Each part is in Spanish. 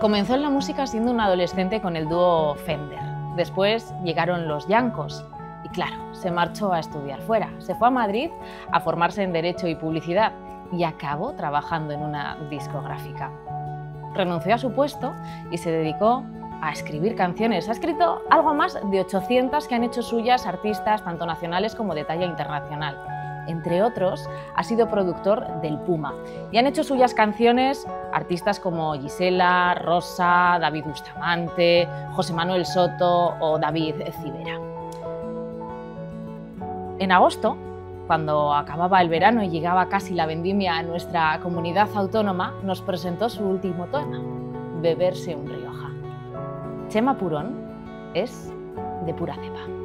Comenzó en la música siendo un adolescente con el dúo Fender. Después llegaron los Yancos. Y claro, se marchó a estudiar fuera. Se fue a Madrid a formarse en Derecho y Publicidad y acabó trabajando en una discográfica. Renunció a su puesto y se dedicó a escribir canciones. Ha escrito algo más de 800 que han hecho suyas artistas tanto nacionales como de talla internacional entre otros, ha sido productor del Puma y han hecho suyas canciones artistas como Gisela, Rosa, David Bustamante, José Manuel Soto o David Cibera. En agosto, cuando acababa el verano y llegaba casi la vendimia a nuestra comunidad autónoma, nos presentó su último tema, Beberse un Rioja. Chema Purón es de pura cepa.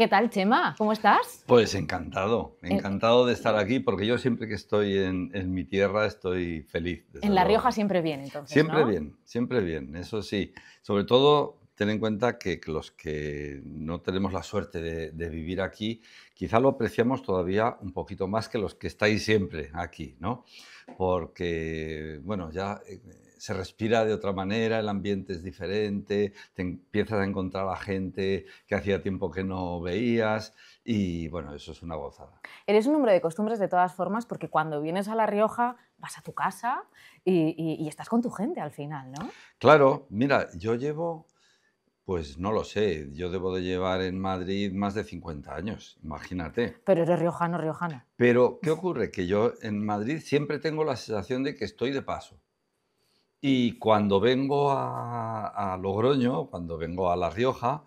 ¿Qué tal, Chema? ¿Cómo estás? Pues encantado, eh, encantado de estar aquí, porque yo siempre que estoy en, mi tierra estoy feliz. En La Rioja siempre bien, entonces. Siempre bien, siempre bien, eso sí. Sobre todo, ten en cuenta que los que no tenemos la suerte de, de, vivir aquí, quizá lo apreciamos todavía un poquito más que los que estáis siempre aquí, ¿no? Porque, bueno, ya eh, se respira de otra manera, el ambiente es diferente, te empiezas a encontrar a gente que hacía tiempo que no veías y bueno, eso es una gozada. Eres un hombre de costumbres de todas formas porque cuando vienes a La Rioja vas a tu casa y, estás con tu gente al final, ¿no? Claro, mira, yo llevo... Pues no lo sé, yo debo de llevar en Madrid más de 50 años, imagínate. Pero eres riojano, riojana. Pero, ¿qué ocurre? Que yo en Madrid siempre tengo la sensación de que estoy de paso. Y cuando vengo a, Logroño, cuando vengo a La Rioja,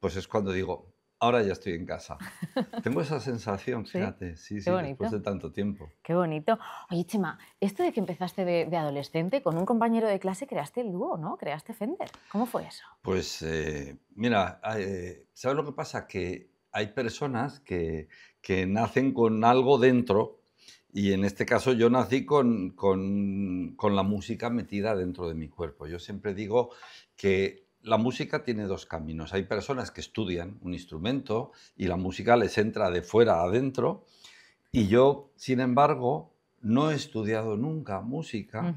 pues es cuando digo, ahora ya estoy en casa. Tengo esa sensación, fíjate, sí, después de tanto tiempo. Qué bonito. Oye, Chema, esto de que empezaste de, adolescente, con un compañero de clase creaste el dúo, ¿no? Creaste Fender. ¿Cómo fue eso? Pues, eh, mira, ah, eh, ¿sabes lo que pasa? Que hay personas que nacen con algo dentro y en este caso yo nací con, la música metida dentro de mi cuerpo. Yo siempre digo que la música tiene dos caminos. Hay personas que estudian un instrumento y la música les entra de fuera adentro. Y yo, sin embargo, no he estudiado nunca música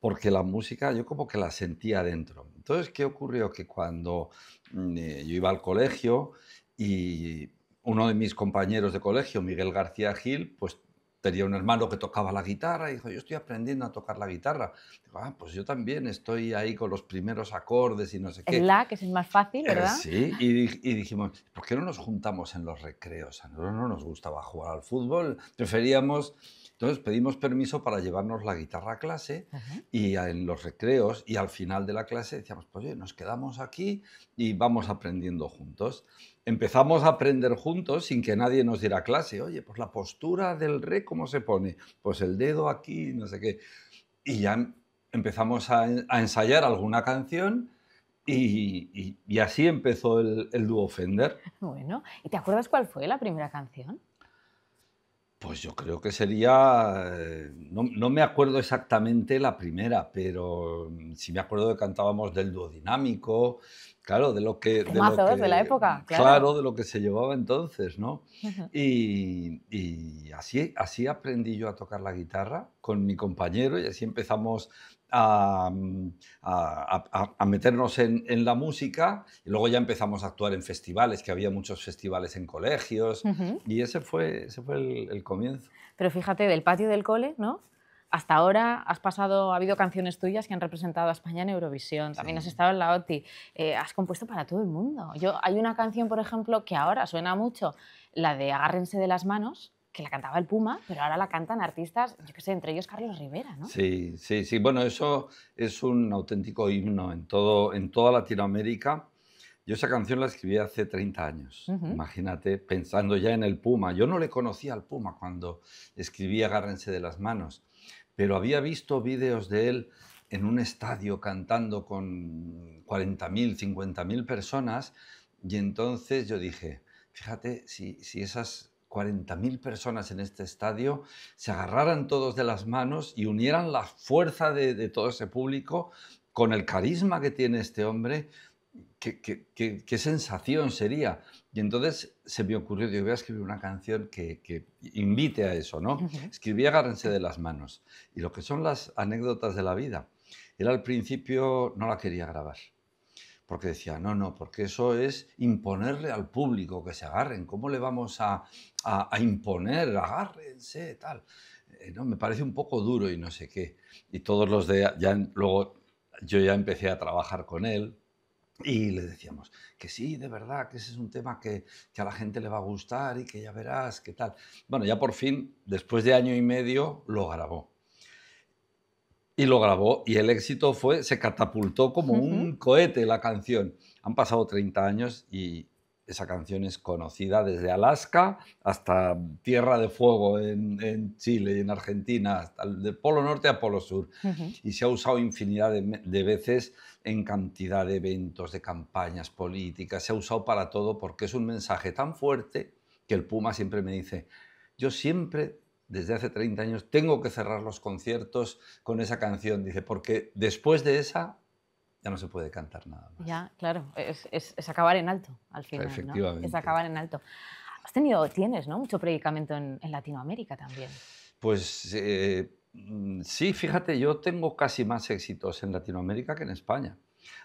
porque la música yo como que la sentía adentro. Entonces, ¿qué ocurrió? Que cuando mm, eh, yo iba al colegio y uno de mis compañeros de colegio, Miguel García Gil, pues tenía un hermano que tocaba la guitarra y dijo, yo estoy aprendiendo a tocar la guitarra. ah, pues yo también estoy ahí con los primeros acordes y no sé qué. El la, que es el más fácil, eh, ¿verdad? sí, y, dijimos, ¿por qué no nos juntamos en los recreos? A nosotros no nos gustaba jugar al fútbol, preferíamos... Entonces pedimos permiso para llevarnos la guitarra a clase y en los recreos y al final de la clase decíamos, pues oye, nos quedamos aquí y vamos aprendiendo juntos empezamos a aprender juntos sin que nadie nos diera clase. Oye, pues la postura del re, ¿cómo se pone? Pues el dedo aquí, no sé qué. Y ya em, empezamos a, ensayar alguna canción y, así empezó el, el dúo Fender. Bueno, ¿y te acuerdas cuál fue la primera canción? Pues yo creo que sería, eh, no, me acuerdo exactamente la primera, pero mm, sí me acuerdo que cantábamos del dúo dinámico Claro, de lo que... de, lo de la época, claro. de lo que se llevaba entonces, ¿no? Y, así, así aprendí yo a tocar la guitarra con mi compañero y así empezamos a, mm, a, meternos en, la música y luego ya empezamos a actuar en festivales, que había muchos festivales en colegios y ese fue, ese fue el, el comienzo. Pero fíjate, del patio del cole, ¿no? hasta ahora has pasado, ha habido canciones tuyas que han representado a España en Eurovisión, también has estado en la OTI, eh, has compuesto para todo el mundo. Yo, hay una canción, por ejemplo, que ahora suena mucho, la de Agárrense de las manos, que la cantaba el Puma, pero ahora la cantan artistas, yo qué sé, entre ellos Carlos Rivera, ¿no? Sí, sí, sí. Bueno, eso es un auténtico himno en, todo, en toda Latinoamérica. Yo esa canción la escribí hace 30 años, imagínate, pensando ya en el Puma. Yo no le conocía al Puma cuando escribí Agárrense de las manos pero había visto vídeos de él en un estadio cantando con 40.000, 50.000 personas y entonces yo dije, fíjate, si, esas 40.000 personas en este estadio se agarraran todos de las manos y unieran la fuerza de todo ese público con el carisma que tiene este hombre, qué, sensación sería. Y entonces se me ocurrió, yo voy a escribir una canción que, invite a eso, ¿no? Escribí Agárrense de las manos. Y lo que son las anécdotas de la vida. Él al principio no la quería grabar. Porque decía, no, no, porque eso es imponerle al público que se agarren. ¿Cómo le vamos a, a, imponer? Agárrense, tal. Eh, no, me parece un poco duro y no sé qué. Y todos los de... Ya, luego yo ya empecé a trabajar con él, y le decíamos que sí, de verdad, que ese es un tema que, a la gente le va a gustar y que ya verás, qué tal. Bueno, ya por fin, después de año y medio, lo grabó. Y lo grabó y el éxito fue, se catapultó como un cohete la canción. Han pasado 30 años y, esa canción es conocida desde Alaska hasta Tierra de Fuego en, Chile y en Argentina, hasta del Polo Norte a Polo Sur. Y se ha usado infinidad de, veces en cantidad de eventos, de campañas políticas, se ha usado para todo porque es un mensaje tan fuerte que el Puma siempre me dice, yo siempre, desde hace 30 años, tengo que cerrar los conciertos con esa canción. Dice, porque después de esa ya no se puede cantar nada más. Ya, claro, es, acabar en alto al final. Efectivamente. ¿no? Es acabar en alto. Has tenido, tienes, ¿no? Mucho predicamento en, Latinoamérica también. Pues eh, sí, fíjate, yo tengo casi más éxitos en Latinoamérica que en España.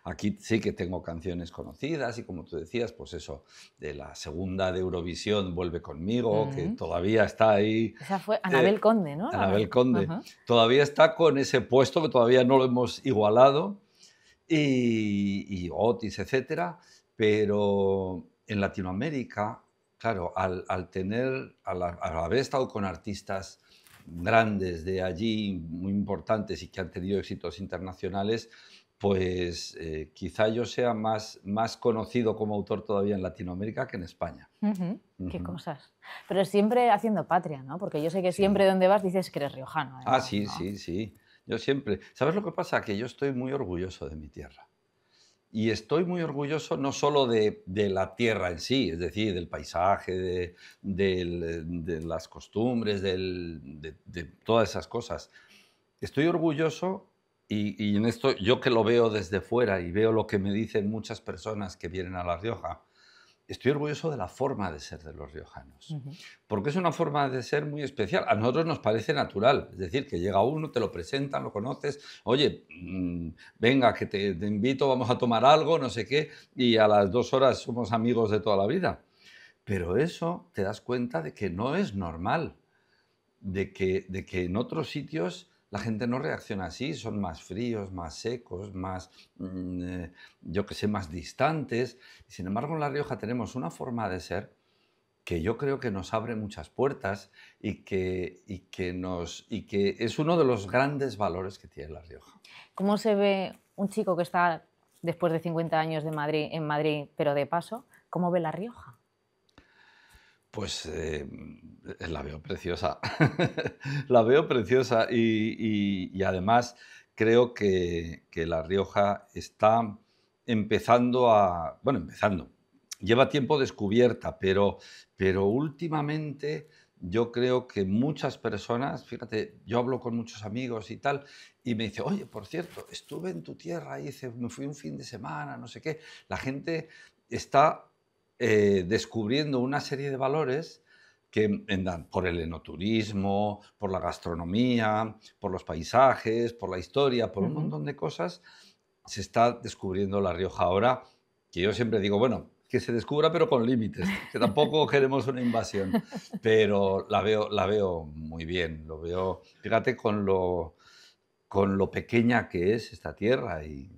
Aquí sí que tengo canciones conocidas y como tú decías, pues eso, de la segunda de Eurovisión, Vuelve conmigo, que todavía está ahí. Esa fue Anabel eh, Conde, ¿no? Anabel Conde. Todavía está con ese puesto que todavía no lo hemos igualado y, Otis, etcétera, pero en Latinoamérica, claro, al, tener, al, la haber estado con artistas grandes de allí, muy importantes y que han tenido éxitos internacionales, pues eh, quizá yo sea más, más conocido como autor todavía en Latinoamérica que en España. Qué cosas. Pero siempre haciendo patria, ¿no? Porque yo sé que siempre donde vas dices que eres riojano. ah, sí, sí, sí. Yo siempre, ¿sabes lo que pasa? Que yo estoy muy orgulloso de mi tierra. Y estoy muy orgulloso no solo de, la tierra en sí, es decir, del paisaje, de, las costumbres, de todas esas cosas. Estoy orgulloso y, en esto yo que lo veo desde fuera y veo lo que me dicen muchas personas que vienen a La Rioja, estoy orgulloso de la forma de ser de los riojanos, porque es una forma de ser muy especial. A nosotros nos parece natural, es decir, que llega uno, te lo presentan, lo conoces, oye, mm, venga, que te, te, invito, vamos a tomar algo, no sé qué, y a las dos horas somos amigos de toda la vida. Pero eso te das cuenta de que no es normal, de que, de que en otros sitios la gente no reacciona así, son más fríos, más secos, más, mm, eh, yo que sé, más distantes. Sin embargo, en La Rioja tenemos una forma de ser que yo creo que nos abre muchas puertas y que, es uno de los grandes valores que tiene La Rioja. ¿Cómo se ve un chico que está después de 50 años de Madrid, en Madrid, pero de paso, cómo ve La Rioja? pues eh, mm, la veo preciosa. la veo preciosa y, además creo que, La Rioja está empezando a... Bueno, empezando. Lleva tiempo descubierta, pero, pero últimamente yo creo que muchas personas, fíjate, yo hablo con muchos amigos y tal, y me dice, oye, por cierto, estuve en tu tierra, hice, me fui un fin de semana, no sé qué. La gente está eh, descubriendo una serie de valores que en, por el enoturismo, por la gastronomía, por los paisajes, por la historia, por un montón de cosas, se está descubriendo La Rioja ahora, que yo siempre digo, bueno, que se descubra pero con límites, que tampoco queremos una invasión, pero la veo, la veo muy bien, lo veo, fíjate con lo, con lo pequeña que es esta tierra y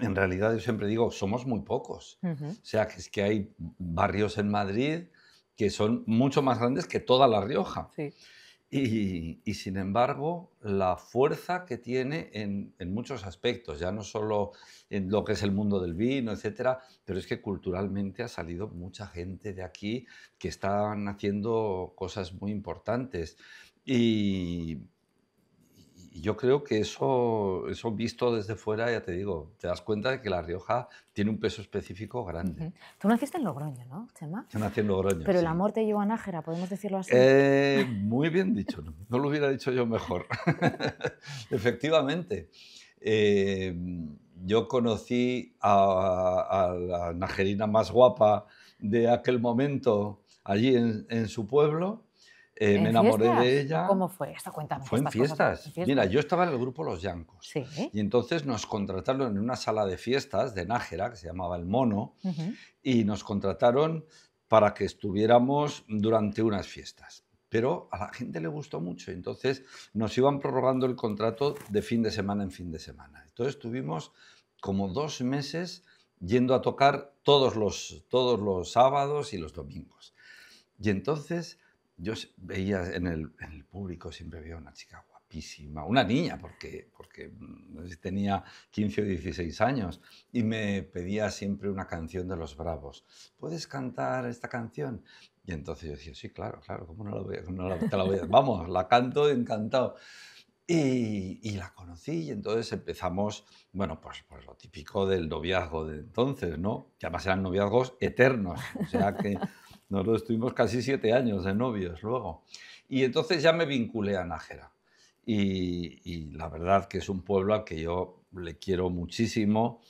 en realidad yo siempre digo, somos muy pocos. O sea, que es que hay barrios en Madrid que son mucho más grandes que toda La Rioja. Y, sin embargo, la fuerza que tiene en, en, muchos aspectos, ya no solo en lo que es el mundo del vino, etcétera, pero es que culturalmente ha salido mucha gente de aquí que están haciendo cosas muy importantes. Y y yo creo que eso, eso visto desde fuera, ya te digo, te das cuenta de que La Rioja tiene un peso específico grande. Tú naciste en Logroño, ¿no, Chema? Yo nací en Logroño. Pero el amor te llevó a Nájera, podemos decirlo así. Eh, muy bien dicho, no, lo hubiera dicho yo mejor. Efectivamente. Eh, yo conocí a, la nagerina más guapa de aquel momento allí en su pueblo eh, me enamoré de ella. ¿Cómo fue esta Cuéntame. Fue en fiestas. Mira, yo estaba en el grupo Los Yancos. Y entonces nos contrataron en una sala de fiestas de Nájera, que se llamaba El Mono, y nos contrataron para que estuviéramos durante unas fiestas. Pero a la gente le gustó mucho, entonces nos iban prorrogando el contrato de fin de semana en fin de semana. Entonces estuvimos como dos meses yendo a tocar todos los, todos los sábados y los domingos. Y entonces yo veía en el, público, siempre veía una chica guapísima, una niña, porque, porque mm, tenía 15 o 16 años, y me pedía siempre una canción de Los Bravos. ¿Puedes cantar esta canción? Y entonces yo decía, sí, claro, claro, ¿cómo no la voy a, no voy a, Vamos, la canto encantado. Y, la conocí y entonces empezamos, bueno, pues, pues lo típico del noviazgo de entonces, ¿no? Que además eran noviazgos eternos, o sea que nosotros estuvimos casi siete años de novios luego. Y entonces ya me vinculé a Nájera. Y, la verdad que es un pueblo al que yo le quiero muchísimo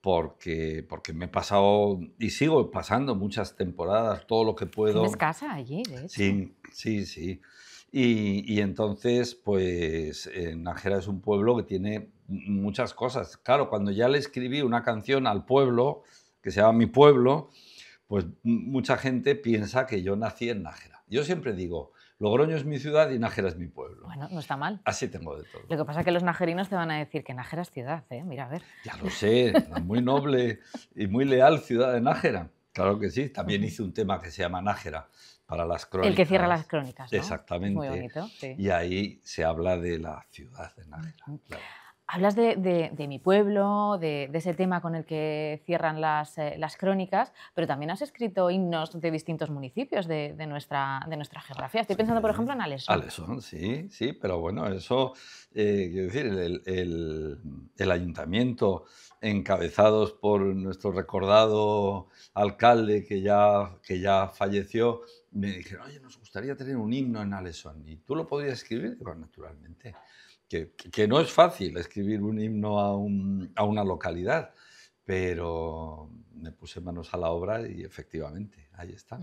porque, porque me he pasado y sigo pasando muchas temporadas, todo lo que puedo. ¿Tienes casa allí, de hecho? Sí, sí, sí. Y, y, entonces, pues, eh, Nájera es un pueblo que tiene muchas cosas. Claro, cuando ya le escribí una canción al pueblo, que se llama Mi Pueblo, pues mucha gente piensa que yo nací en Nájera. Yo siempre digo, Logroño es mi ciudad y Nájera es mi pueblo. Bueno, no está mal. Así tengo de todo. Lo que pasa es que los najerinos te van a decir que Nájera es ciudad, ¿eh? Mira, a ver. Ya lo sé, muy noble y muy leal ciudad de Nájera. Claro que sí, también hice un tema que se llama Nájera para las crónicas. El que cierra las crónicas. Exactamente. Muy bonito. Sí. Y ahí se habla de la ciudad de Nájera. Claro. Hablas de, mi pueblo, de, ese tema con el que cierran eh, las, crónicas, pero también has escrito himnos de distintos municipios de, nuestra, de nuestra geografía. Estoy pensando, por ejemplo, en Alesón. Alesón, sí, sí, pero bueno, eso, eh, quiero decir, el, ayuntamiento encabezados por nuestro recordado alcalde que ya, que ya falleció, me dijeron, oye, nos gustaría tener un himno en Alesón. ¿Y tú lo podrías escribir? Bueno, naturalmente que, no es fácil escribir un himno a, una localidad, pero me puse manos a la obra y efectivamente, ahí está.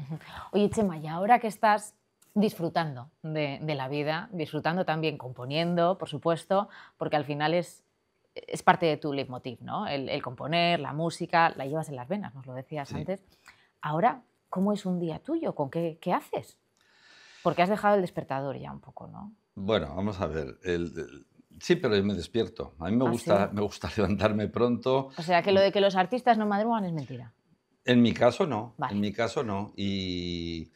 Oye, Chema, y ahora que estás disfrutando de, la vida, disfrutando también componiendo, por supuesto, porque al final es, parte de tu leitmotiv, ¿no? El, componer, la música, la llevas en las venas, nos lo decías antes. Ahora, ¿cómo es un día tuyo? ¿Con qué, qué haces? Porque has dejado el despertador ya un poco, ¿no? Bueno, vamos a ver. sí, pero yo me despierto. A mí me, ah, gusta, levantarme pronto. O sea, que lo de que los artistas no madrugan es mentira. En mi caso no. En mi caso no. Y,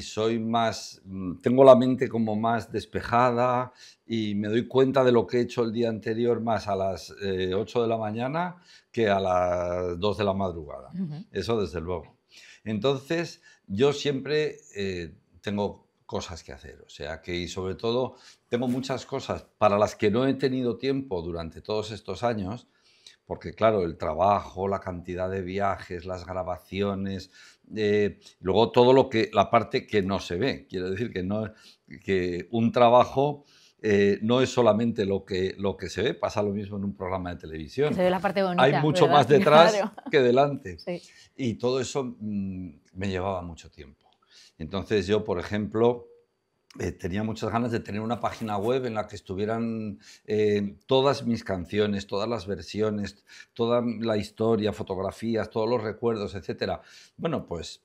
soy más. Mm, tengo la mente como más despejada y me doy cuenta de lo que he hecho el día anterior más a las 8 eh, de la mañana que a las 2 de la madrugada. Eso desde luego. Entonces, yo siempre eh, tengo cosas que hacer. O sea que, y sobre todo, tengo muchas cosas para las que no he tenido tiempo durante todos estos años, porque claro, el trabajo, la cantidad de viajes, las grabaciones, eh, luego todo lo que, la parte que no se ve. Quiero decir que, no, que un trabajo... Eh, no es solamente lo que, lo que se ve, pasa lo mismo en un programa de televisión. Hay mucho más detrás que delante. Y todo eso mm, me llevaba mucho tiempo. Entonces yo, por ejemplo, eh, tenía muchas ganas de tener una página web en la que estuvieran eh, todas mis canciones, todas las versiones, toda la historia, fotografías, todos los recuerdos, etc. Bueno, pues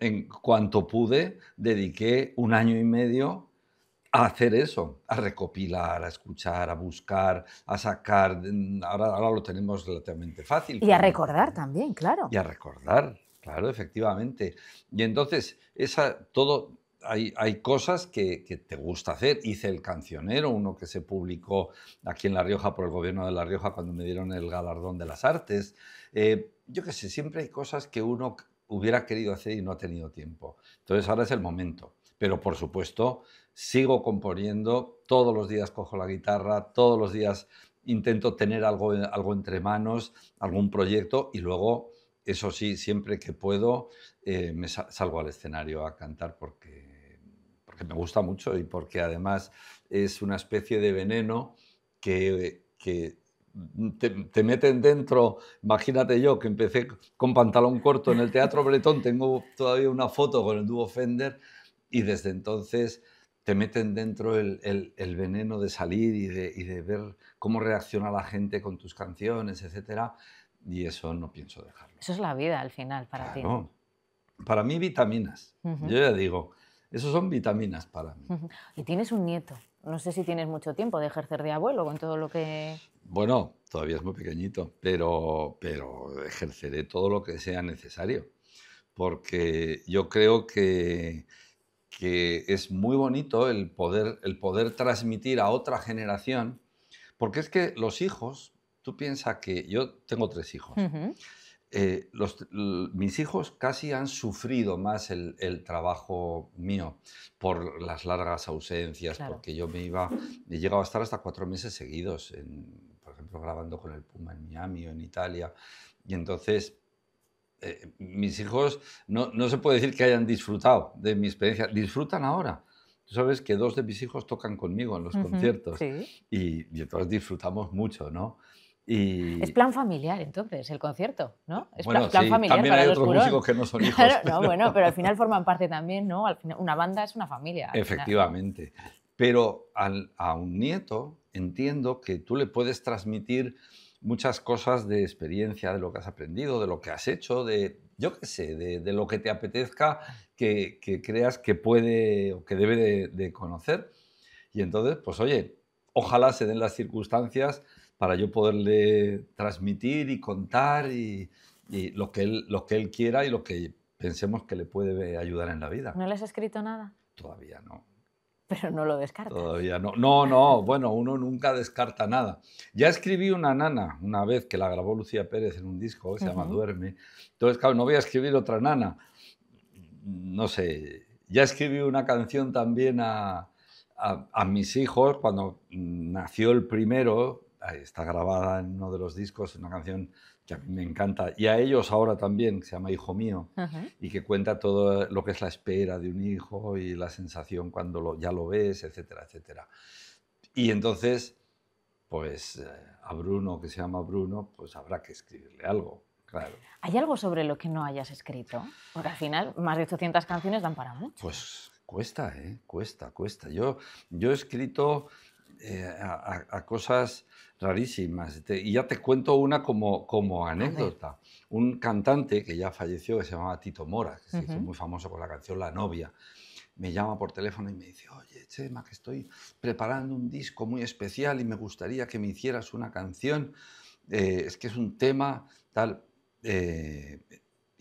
en cuanto pude, dediqué un año y medio a hacer eso, a recopilar, a escuchar, a buscar, a sacar. Ahora, ahora lo tenemos relativamente fácil. Y a recordar también, claro. Y a recordar, Claro, efectivamente. Y entonces, esa, todo, hay, hay cosas que, que, te gusta hacer. Hice el cancionero, uno que se publicó aquí en La Rioja por el gobierno de La Rioja cuando me dieron el galardón de las artes. Eh, yo qué sé, siempre hay cosas que uno hubiera querido hacer y no ha tenido tiempo. Entonces ahora es el momento. Pero por supuesto, sigo componiendo, todos los días cojo la guitarra, todos los días intento tener algo, algo entre manos, algún proyecto y luego eso sí, siempre que puedo eh, me salgo al escenario a cantar porque, me gusta mucho y porque además es una especie de veneno que, te, meten dentro, imagínate yo que empecé con pantalón corto en el Teatro Bretón, tengo todavía una foto con el dúo Fender y desde entonces te meten dentro el, veneno de salir y de, y de, ver cómo reacciona la gente con tus canciones, etcétera y eso no pienso dejarlo. Eso es la vida al final para ti. Para mí vitaminas. Yo ya digo, eso son vitaminas para mí. Y tienes un nieto. No sé si tienes mucho tiempo de ejercer de abuelo con todo lo que... Bueno, todavía es muy pequeñito, pero, pero ejerceré todo lo que sea necesario. Porque yo creo que, que es muy bonito el poder, el poder transmitir a otra generación. Porque es que los hijos Tú piensas que yo tengo tres hijos. Eh, mis hijos casi han sufrido más el, trabajo mío por las largas ausencias, porque yo me iba, he llegado a estar hasta cuatro meses seguidos, en, por ejemplo, grabando con el Puma en Miami o en Italia. Y entonces eh, mis hijos no, se puede decir que hayan disfrutado de mi experiencia, disfrutan ahora. Tú sabes que dos de mis hijos tocan conmigo en los conciertos y, y, entonces disfrutamos mucho, ¿no? Es plan familiar, entonces, el concierto, ¿no? Es bueno, plan, familiar. También hay otros músicos que no son hijos. bueno, pero al final forman parte también, ¿no? Al una banda es una familia. Efectivamente. Pero a un nieto entiendo que tú le puedes transmitir muchas cosas de experiencia, de lo que has aprendido, de lo que has hecho, de, yo qué sé, de, lo que te apetezca que, creas que puede o que debe de conocer. Y entonces, pues oye, ojalá se den las circunstancias para yo poderle transmitir y contar y, lo, que él, lo que él quiera y lo que pensemos que le puede ayudar en la vida. ¿No le has escrito nada? Todavía no. Pero no lo descarto Todavía no. No, no, bueno, uno nunca descarta nada. Ya escribí una nana una vez que la grabó Lucía Pérez en un disco, se llama Duerme. Entonces, claro, no voy a escribir otra nana. No sé, ya escribí una canción también a, a, mis hijos, cuando nació el primero, está grabada en uno de los discos, una canción que a mí me encanta, y a ellos ahora también, que se llama Hijo Mío, y que cuenta todo lo que es la espera de un hijo y la sensación cuando ya lo ves, etcétera, etcétera. Y entonces, pues eh, a Bruno, que se llama Bruno, pues habrá que escribirle algo. Claro. ¿Hay algo sobre lo que no hayas escrito? Porque al final, más de 800 canciones dan para mucho. Pues cuesta, ¿eh? Cuesta, cuesta. Yo, yo he escrito eh, a, cosas rarísimas. y ya te cuento una como, como anécdota. Un cantante que ya falleció, que se llamaba Tito Mora, que muy famoso por la canción La novia, me llama por teléfono y me dice, oye, Chema, que estoy preparando un disco muy especial y me gustaría que me hicieras una canción. Eh, es que es un tema tal.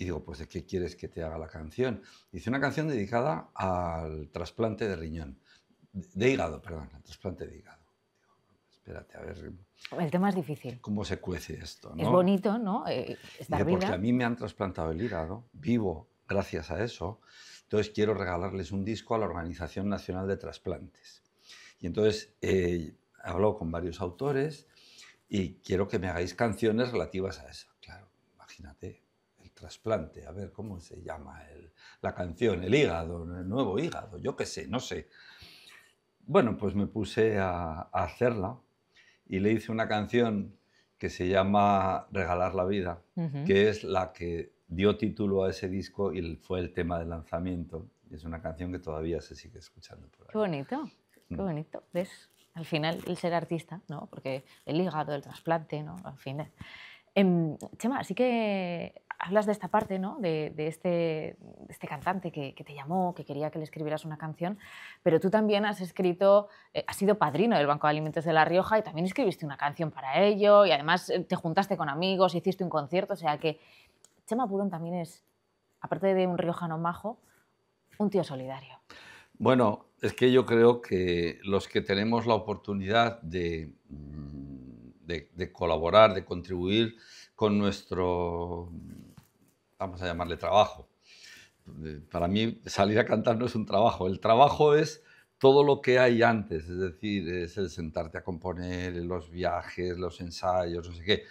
Y digo, pues ¿de qué quieres que te haga la canción? Hice una canción dedicada al trasplante de riñón, de hígado, perdón, al trasplante de hígado. espérate, a ver. El tema es difícil. ¿Cómo se cuece esto? ¿no? Es bonito, ¿no? Eh, eh estar Porque a mí me han trasplantado el hígado, vivo gracias a eso. Entonces quiero regalarles un disco a la Organización Nacional de Trasplantes. Y entonces eh, hablo con varios autores y quiero que me hagáis canciones relativas a eso. Claro, imagínate, trasplante, a ver cómo se llama el, la canción, el hígado, el nuevo hígado, yo qué sé, no sé. Bueno, pues me puse a, hacerla y le hice una canción que se llama Regalar la vida, que es la que dio título a ese disco y fue el tema de lanzamiento. Es una canción que todavía se sigue escuchando por ahí. Qué bonito, qué mm. bonito. ¿Ves? Al final, el ser artista, ¿no? Porque el hígado, el trasplante, ¿no? Al final. Em, Chema, así que hablas de esta parte, ¿no? de, este, este, cantante que, te llamó, que quería que le escribieras una canción, pero tú también has escrito, eh, has sido padrino del Banco de Alimentos de La Rioja y también escribiste una canción para ello y además eh, te juntaste con amigos, hiciste un concierto, o sea que Chema Purón también es, aparte de un riojano majo, un tío solidario. Bueno, es que yo creo que los que tenemos la oportunidad de mm, colaborar, de contribuir con nuestro vamos a llamarle trabajo. Eh, para mí salir a cantar no es un trabajo, el trabajo es todo lo que hay antes, es decir, es el sentarte a componer, los viajes, los ensayos, no sé qué.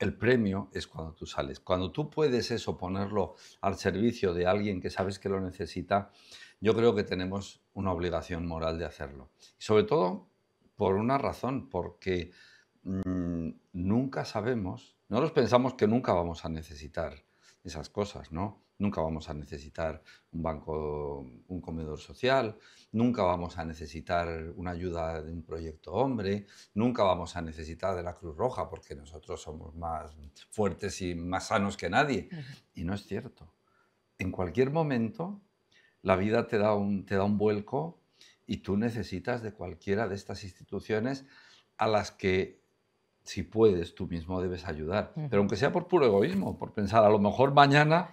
El premio es cuando tú sales. Cuando tú puedes eso ponerlo al servicio de alguien que sabes que lo necesita, yo creo que tenemos una obligación moral de hacerlo. Y sobre todo por una razón, porque mm, nunca sabemos, no los pensamos que nunca vamos a necesitar esas cosas, ¿no? Nunca vamos a necesitar un banco, un comedor social, nunca vamos a necesitar una ayuda de un proyecto hombre, nunca vamos a necesitar de la Cruz Roja porque nosotros somos más fuertes y más sanos que nadie. Y no es cierto. En cualquier momento, la vida te da un, te da un vuelco y tú necesitas de cualquiera de estas instituciones a las que si puedes, tú mismo debes ayudar. Pero aunque sea por puro egoísmo, por pensar, a lo mejor mañana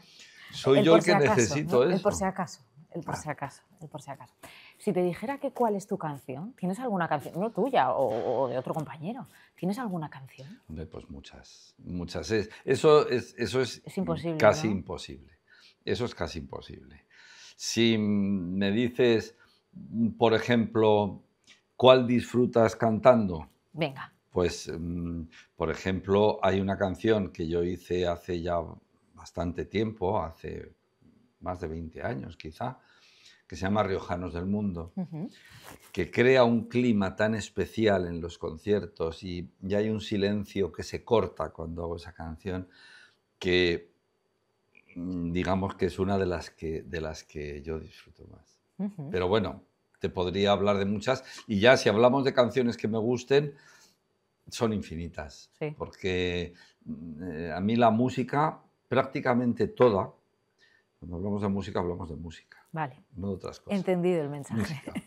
soy yo el que necesito eso. El por si acaso, el por ah. si acaso, el por si acaso. Si te dijera que cuál es tu canción, ¿tienes alguna canción, no tuya o, de otro compañero? ¿Tienes alguna canción? pues muchas, muchas. Eso es, eso es, casi imposible. Eso es casi imposible. Si me dices, por ejemplo, ¿cuál disfrutas cantando? Venga. Pues, mm, por ejemplo, hay una canción que yo hice hace ya bastante tiempo, hace más de 20 años quizá, que se llama Riojanos del Mundo, que crea un clima tan especial en los conciertos y ya hay un silencio que se corta cuando hago esa canción, que mm, digamos que es una de las que, de las que yo disfruto más. Pero bueno, te podría hablar de muchas y ya si hablamos de canciones que me gusten, son infinitas. Porque mm, eh, a mí la música, prácticamente toda, cuando hablamos de música, hablamos de música. Vale. No de otras cosas. Entendido el mensaje.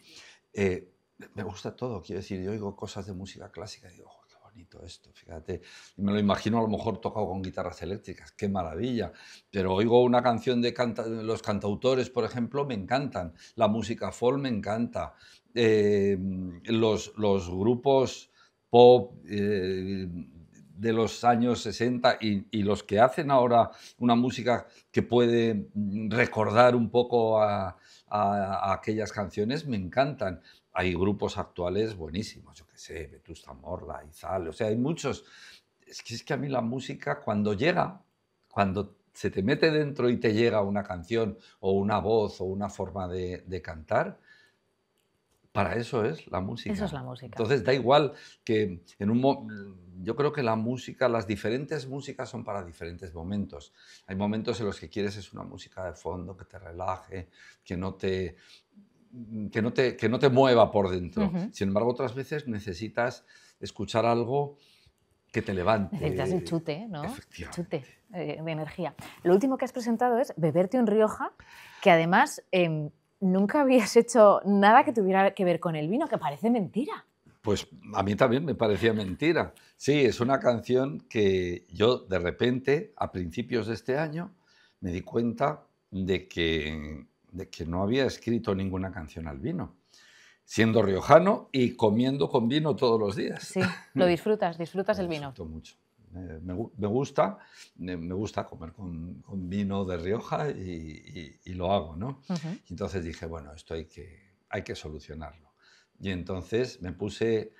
Eh, me gusta todo, quiero decir, yo oigo cosas de música clásica y digo, qué bonito esto, fíjate. me lo imagino a lo mejor tocado con guitarras eléctricas, qué maravilla. Pero oigo una canción de los cantautores, por ejemplo, me encantan. La música folk me encanta. Eh, los, los grupos pop eh, de los años 60 y, los que hacen ahora una música que puede mm, recordar un poco a, aquellas canciones me encantan. Hay grupos actuales buenísimos, yo qué sé, Vetusta Morla, Izal, o sea, hay muchos. Es que, es que a mí la música cuando llega, cuando se te mete dentro y te llega una canción o una voz o una forma de cantar, para eso es la música. Eso es la música. Entonces da igual que en un yo creo que la música, las diferentes músicas son para diferentes momentos. Hay momentos en los que quieres es una música de fondo que te relaje, que no te que no te, que no te mueva por dentro. Sin embargo, otras veces necesitas escuchar algo que te levante. Necesitas el chute, ¿no? Chute eh, de energía. Lo último que has presentado es Beberte un Rioja, que además em, nunca habías hecho nada que tuviera que ver con el vino, que parece mentira. Pues a mí también me parecía mentira. Sí, es una canción que yo de repente, a principios de este año, me di cuenta de que, no había escrito ninguna canción al vino, siendo riojano y comiendo con vino todos los días. Sí, lo disfrutas, disfrutas el vino. Mucho. Eh, me, gusta, eh, me gusta comer con, vino de Rioja y, lo hago, ¿no? entonces dije, bueno, esto hay que, hay que solucionarlo. Y entonces me puse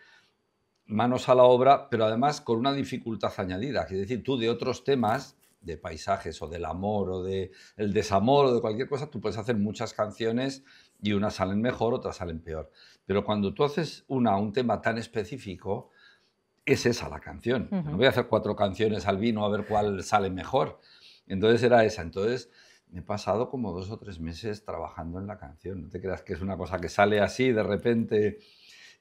manos a la obra, pero además con una dificultad añadida, es decir, tú de otros temas de paisajes o del amor o de desamor o de cualquier cosa, tú puedes hacer muchas canciones y unas salen mejor, otras salen peor. Pero cuando tú haces una un tema tan específico, es esa la canción. No voy a hacer cuatro canciones al vino a ver cuál sale mejor. Entonces era esa. Entonces he pasado como dos o tres meses trabajando en la canción. No te creas que es una cosa que sale así de repente.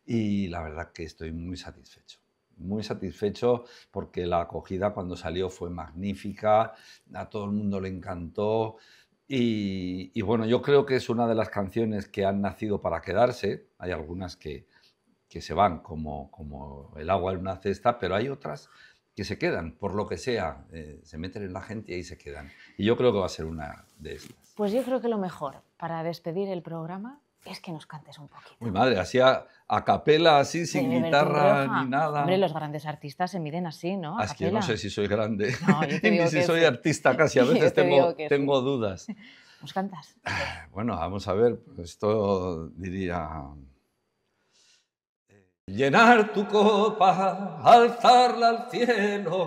Y la verdad que estoy muy satisfecho. Muy satisfecho porque la acogida cuando salió fue magnífica, a todo el mundo le encantó. y bueno, yo creo que es una de las canciones que han nacido para quedarse. Hay algunas que, que se van como, como el agua en una cesta, pero hay otras que se quedan, por lo que sea, eh, se meten en la gente y ahí se quedan. Y yo creo que va a ser una de estas. Pues yo creo que lo mejor para despedir el programa es que nos cantes un poquito. Muy madre, así a, capela, así, sin guitarra ni nada. Hombre, los grandes artistas se miden así, ¿no? así que no sé si soy grande, ni si soy artista casi, a veces tengo, tengo dudas. ¿Nos cantas? Ah, bueno, vamos a ver, pues esto diría... Llenar tu copa, alzarla al cielo,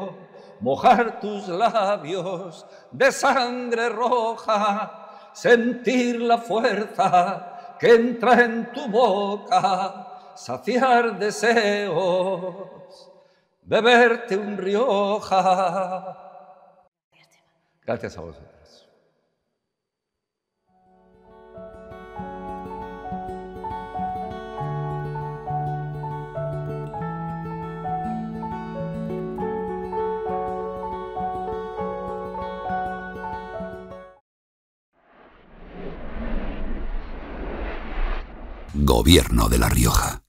mojar tus labios de sangre roja, sentir la fuerza que entra en tu boca, saciar deseos, beberte un Rioja. Gracias a Gobierno de La Rioja.